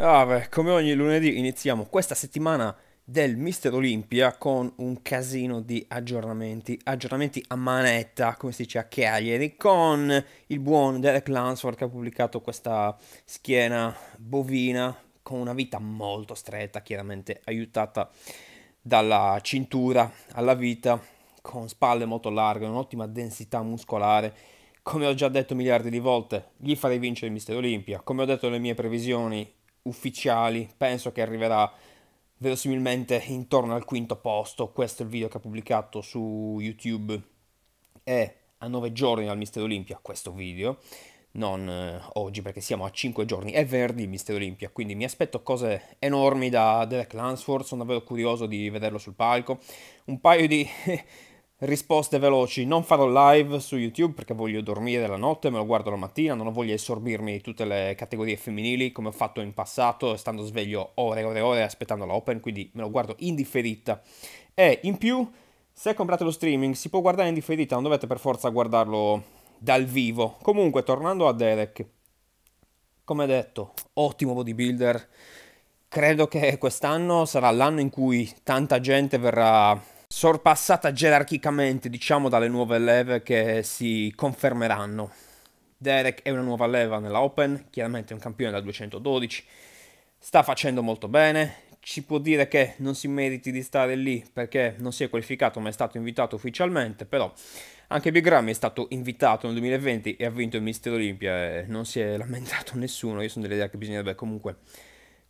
Vabbè, ah come ogni lunedì iniziamo questa settimana del Mister Olimpia con un casino di aggiornamenti, aggiornamenti a manetta, come si dice a Cagliari, con il buon Derek Lansford che ha pubblicato questa schiena bovina con una vita molto stretta, chiaramente aiutata dalla cintura alla vita, con spalle molto larghe, un'ottima densità muscolare, come ho già detto miliardi di volte, gli farei vincere il Mister Olimpia. Come ho detto nelle mie previsioni, ufficiali, penso che arriverà verosimilmente intorno al quinto posto, questo è il video che ha pubblicato su YouTube, è a nove giorni dal Mister Olimpia questo video, non eh, oggi perché siamo a cinque giorni, è venerdì il Mister Olimpia, quindi mi aspetto cose enormi da Derek Lansford, sono davvero curioso di vederlo sul palco, un paio di... risposte veloci. Non farò live su YouTube perché voglio dormire la notte, me lo guardo la mattina, non voglio assorbirmi tutte le categorie femminili come ho fatto in passato, stando sveglio ore e ore e ore aspettando la Open, quindi me lo guardo in differita. E in più, se comprate lo streaming, si può guardare in differita, non dovete per forza guardarlo dal vivo. Comunque, tornando a Derek, come detto, ottimo bodybuilder. Credo che quest'anno sarà l'anno in cui tanta gente verrà sorpassata gerarchicamente, diciamo, dalle nuove leve che si confermeranno. Derek è una nuova leva nella Open, chiaramente è un campione da 212, sta facendo molto bene, ci può dire che non si meriti di stare lì perché non si è qualificato ma è stato invitato ufficialmente, però anche Big Ramy è stato invitato nel 2020 e ha vinto il Mister Olimpia e non si è lamentato nessuno, io sono dell'idea che bisognerebbe comunque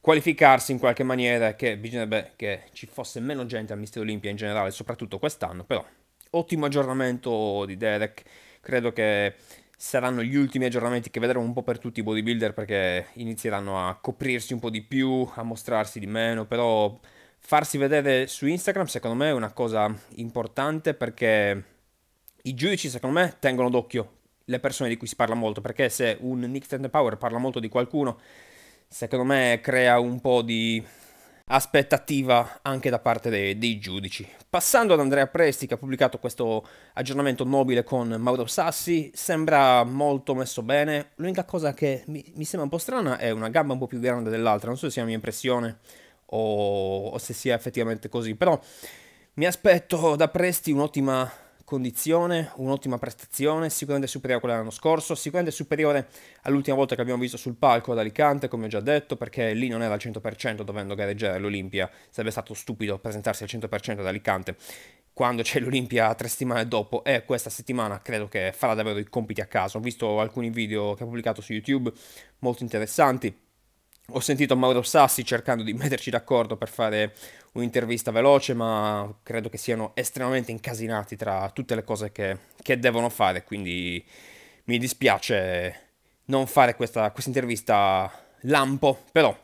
qualificarsi in qualche maniera, che bisognerebbe che ci fosse meno gente al Mister Olimpia in generale, soprattutto quest'anno, però ottimo aggiornamento di Derek, credo che saranno gli ultimi aggiornamenti che vedremo un po' per tutti i bodybuilder perché inizieranno a coprirsi un po' di più, a mostrarsi di meno, però farsi vedere su Instagram secondo me è una cosa importante perché i giudici secondo me tengono d'occhio le persone di cui si parla molto perché se un Nick Stand Power parla molto di qualcuno secondo me crea un po' di aspettativa anche da parte dei, dei, giudici. Passando ad Andrea Presti che ha pubblicato questo aggiornamento nobile con Mauro Sassi, sembra molto messo bene, l'unica cosa che mi, mi, sembra un po' strana è una gamba un po' più grande dell'altra, non so se sia la mia impressione o, o se sia effettivamente così, però mi aspetto da Presti un'ottima condizione, un'ottima prestazione, sicuramente superiore a quella dell'anno scorso, sicuramente superiore all'ultima volta che abbiamo visto sul palco ad Alicante, come ho già detto, perché lì non era al 100% dovendo gareggiare all'Olimpia, sarebbe stato stupido presentarsi al 100% ad Alicante quando c'è l'Olimpia tre settimane dopo e questa settimana credo che farà davvero i compiti a caso. Ho visto alcuni video che ha pubblicato su YouTube molto interessanti ho sentito Mauro Sassi cercando di metterci d'accordo per fare un'intervista veloce, ma credo che siano estremamente incasinati tra tutte le cose che, che devono fare, quindi mi dispiace non fare questa intervista lampo, però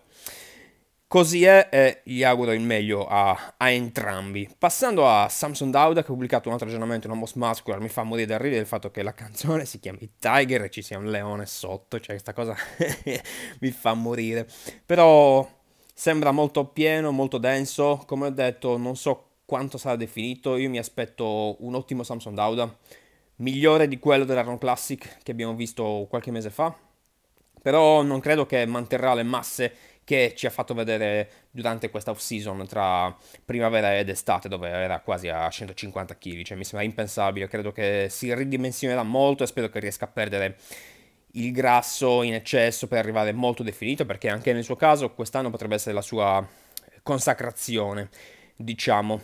Così è e gli auguro il meglio a, a entrambi. Passando a Samson Dauda che ha pubblicato un altro aggiornamento, una Most Muscular, mi fa morire da ridere il fatto che la canzone si chiami Tiger e ci sia un leone sotto, cioè questa cosa mi fa morire. Però sembra molto pieno, molto denso, come ho detto non so quanto sarà definito, io mi aspetto un ottimo Samson Dauda, migliore di quello dell'Arnold Classic che abbiamo visto qualche mese fa, però non credo che manterrà le masse che ci ha fatto vedere durante questa off-season tra primavera ed estate, dove era quasi a 150 kg, cioè mi sembra impensabile, credo che si ridimensionerà molto e spero che riesca a perdere il grasso in eccesso per arrivare molto definito, perché anche nel suo caso quest'anno potrebbe essere la sua consacrazione, diciamo.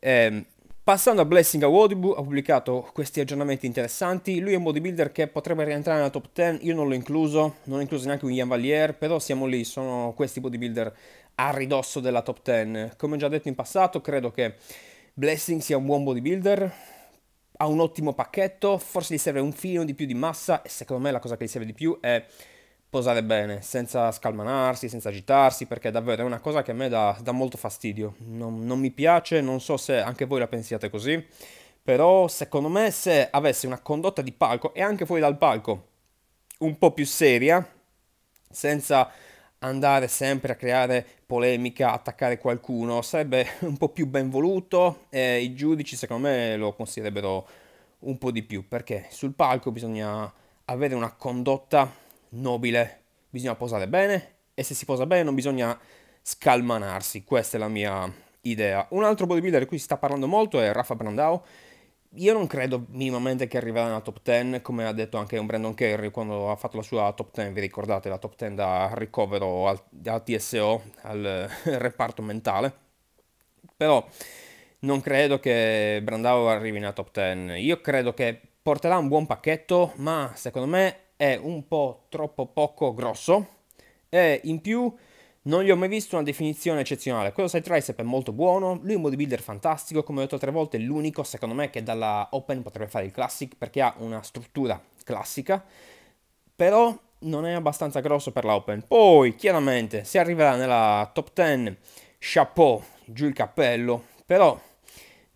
Ehm, Passando a Blessing a Wodibu, ha pubblicato questi aggiornamenti interessanti. Lui è un bodybuilder che potrebbe rientrare nella top 10, io non l'ho incluso, non ho incluso neanche William Valier, però siamo lì, sono questi bodybuilder a ridosso della top 10. Come ho già detto in passato, credo che Blessing sia un buon bodybuilder, ha un ottimo pacchetto, forse gli serve un filo di più di massa e secondo me la cosa che gli serve di più è posare bene, senza scalmanarsi, senza agitarsi, perché davvero è una cosa che a me dà, dà molto fastidio. Non, non, mi piace, non so se anche voi la pensiate così, però secondo me se avesse una condotta di palco e anche fuori dal palco un po' più seria, senza andare sempre a creare polemica, attaccare qualcuno, sarebbe un po' più ben voluto e i giudici secondo me lo consiglierebbero un po' di più, perché sul palco bisogna avere una condotta nobile, bisogna posare bene e se si posa bene non bisogna scalmanarsi, questa è la mia idea. Un altro bodybuilder di cui si sta parlando molto è Rafa Brandao, io non credo minimamente che arriverà nella top 10, come ha detto anche un Brandon Kerry quando ha fatto la sua top 10, vi ricordate la top 10 da ricovero al, da TSO al reparto mentale, però non credo che Brandao arrivi nella top 10, io credo che porterà un buon pacchetto, ma secondo me è un po' troppo poco grosso e in più non gli ho mai visto una definizione eccezionale. Quello side tricep è molto buono, lui è un bodybuilder fantastico, come ho detto altre volte è l'unico secondo me che dalla Open potrebbe fare il classic perché ha una struttura classica, però non è abbastanza grosso per la Open. Poi, chiaramente, se arriverà nella top 10, chapeau, giù il cappello, però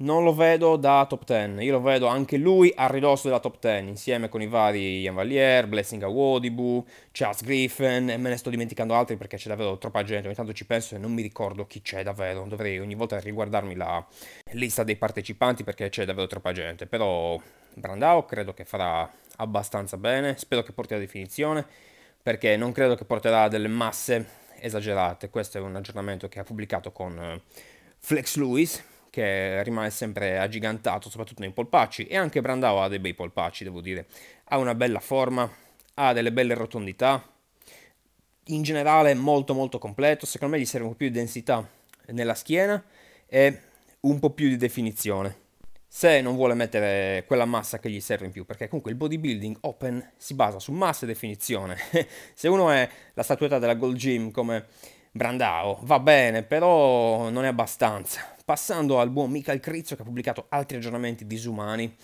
non lo vedo da top 10, io lo vedo anche lui a ridosso della top 10, insieme con i vari Ian Valier, Blessing Awodibu, Charles Griffin, e me ne sto dimenticando altri perché c'è davvero troppa gente, ogni tanto ci penso e non mi ricordo chi c'è davvero, dovrei ogni volta riguardarmi la lista dei partecipanti perché c'è davvero troppa gente, però Brandao credo che farà abbastanza bene, spero che porti la definizione, perché non credo che porterà delle masse esagerate, questo è un aggiornamento che ha pubblicato con eh, Flex Lewis, che rimane sempre agigantato, soprattutto nei polpacci. E anche Brandao ha dei bei polpacci, devo dire. Ha una bella forma, ha delle belle rotondità. In generale è molto molto completo, secondo me gli serve un po' più di densità nella schiena e un po' più di definizione se non vuole mettere quella massa che gli serve in più, perché comunque il bodybuilding open si basa su massa e definizione. se uno è la statuetta della Gold Gym come Brandao, va bene, però non è abbastanza passando al buon Michael Crizzo che ha pubblicato altri aggiornamenti disumani.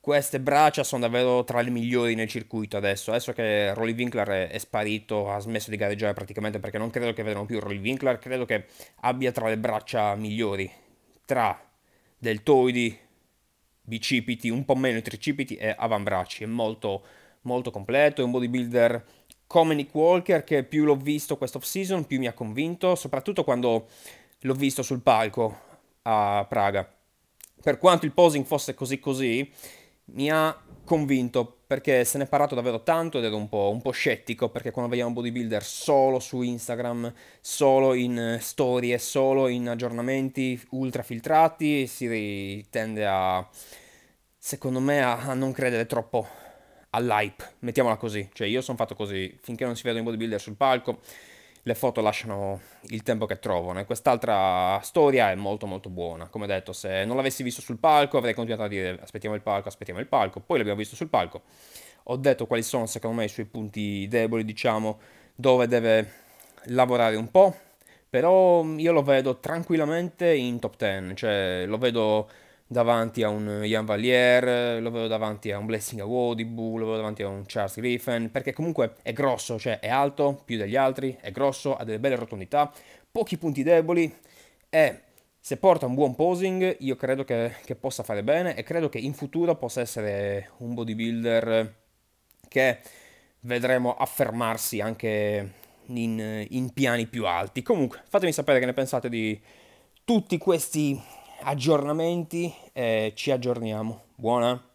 Queste braccia sono davvero tra le migliori nel circuito adesso. Adesso che Rolly Winkler è, sparito, ha smesso di gareggiare praticamente perché non credo che vedano più Rolly Winkler, credo che abbia tra le braccia migliori. Tra deltoidi, bicipiti, un po' meno i tricipiti e avambracci. È molto, molto completo, è un bodybuilder come Nick Walker che più l'ho visto quest'off season più mi ha convinto, soprattutto quando l'ho visto sul palco a Praga. Per quanto il posing fosse così così, mi ha convinto perché se ne è parlato davvero tanto ed ero un po', un po scettico perché quando vediamo bodybuilder solo su Instagram, solo in eh, storie, solo in aggiornamenti ultra filtrati, si tende a, secondo me, a, a non credere troppo all'hype, mettiamola così, cioè io sono fatto così, finché non si vedono i bodybuilder sul palco le foto lasciano il tempo che trovano e quest'altra storia è molto molto buona. Come detto, se non l'avessi visto sul palco avrei continuato a dire aspettiamo il palco, aspettiamo il palco, poi l'abbiamo visto sul palco. Ho detto quali sono secondo me i suoi punti deboli, diciamo, dove deve lavorare un po', però io lo vedo tranquillamente in top 10, cioè lo vedo davanti a un Ian Valier, lo vedo davanti a un Blessing Awodibu, lo vedo davanti a un Charles Griffin, perché comunque è grosso, cioè è alto più degli altri, è grosso, ha delle belle rotondità, pochi punti deboli e se porta un buon posing io credo che, che possa fare bene e credo che in futuro possa essere un bodybuilder che vedremo affermarsi anche in, in piani più alti. Comunque fatemi sapere che ne pensate di tutti questi aggiornamenti, eh, ci aggiorniamo. Buona!